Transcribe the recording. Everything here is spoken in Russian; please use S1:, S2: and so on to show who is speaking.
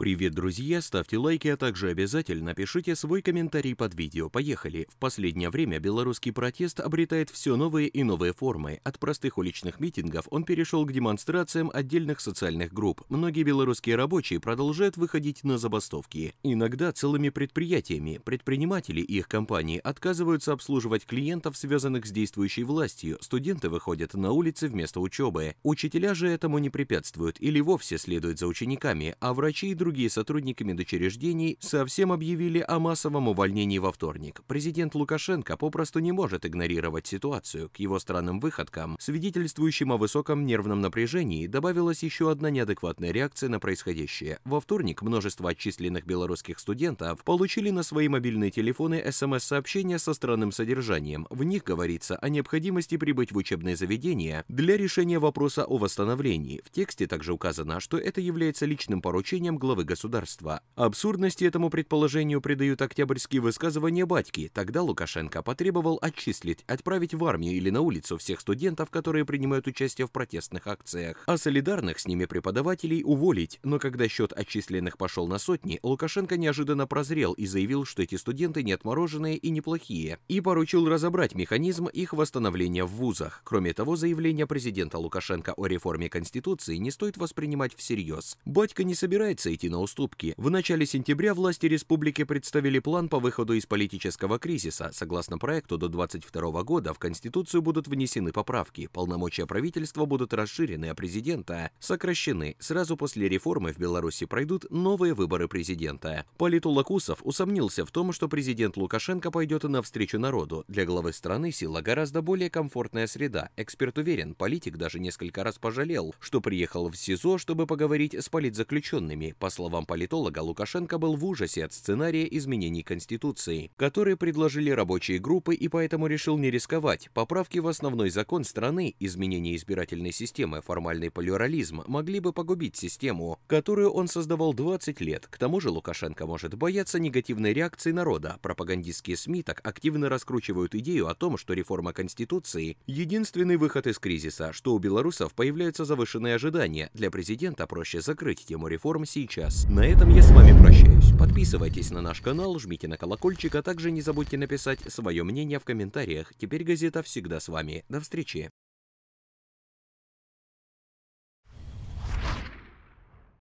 S1: Привет, друзья! Ставьте лайки, а также обязательно пишите свой комментарий под видео. Поехали! В последнее время белорусский протест обретает все новые и новые формы. От простых уличных митингов он перешел к демонстрациям отдельных социальных групп. Многие белорусские рабочие продолжают выходить на забастовки. Иногда целыми предприятиями. Предприниматели и их компании отказываются обслуживать клиентов, связанных с действующей властью. Студенты выходят на улицы вместо учебы. Учителя же этому не препятствуют или вовсе следуют за учениками, а врачи и другие другие сотрудники медучреждений совсем объявили о массовом увольнении во вторник. Президент Лукашенко попросту не может игнорировать ситуацию. К его странным выходкам, свидетельствующим о высоком нервном напряжении, добавилась еще одна неадекватная реакция на происходящее. Во вторник множество отчисленных белорусских студентов получили на свои мобильные телефоны СМС-сообщения со странным содержанием. В них говорится о необходимости прибыть в учебное заведение для решения вопроса о восстановлении. В тексте также указано, что это является личным поручением главы главы государства. Абсурдности этому предположению придают октябрьские высказывания батьки. Тогда Лукашенко потребовал отчислить, отправить в армию или на улицу всех студентов, которые принимают участие в протестных акциях, а солидарных с ними преподавателей уволить. Но когда счет отчисленных пошел на сотни, Лукашенко неожиданно прозрел и заявил, что эти студенты не отмороженные и неплохие, и поручил разобрать механизм их восстановления в вузах. Кроме того, заявление президента Лукашенко о реформе Конституции не стоит воспринимать всерьез. Батька не собирается идти на уступки. В начале сентября власти республики представили план по выходу из политического кризиса. Согласно проекту, до 2022 года в Конституцию будут внесены поправки, полномочия правительства будут расширены, а президента сокращены. Сразу после реформы в Беларуси пройдут новые выборы президента. Политолог Усов усомнился в том, что президент Лукашенко пойдет навстречу народу. Для главы страны сила гораздо более комфортная среда. Эксперт уверен, политик даже несколько раз пожалел, что приехал в СИЗО, чтобы поговорить с политзаключенными. По словам политолога, Лукашенко был в ужасе от сценария изменений Конституции, которые предложили рабочие группы и поэтому решил не рисковать. Поправки в основной закон страны, изменения избирательной системы, формальный плюрализм могли бы погубить систему, которую он создавал 20 лет. К тому же Лукашенко может бояться негативной реакции народа. Пропагандистские СМИ так активно раскручивают идею о том, что реформа Конституции – единственный выход из кризиса, что у белорусов появляются завышенные ожидания. Для президента проще закрыть тему реформ сейчас сейчас. На этом я с вами прощаюсь. Подписывайтесь на наш канал, жмите на колокольчик, а также не забудьте написать свое мнение в комментариях. Теперь газета всегда с вами. До встречи.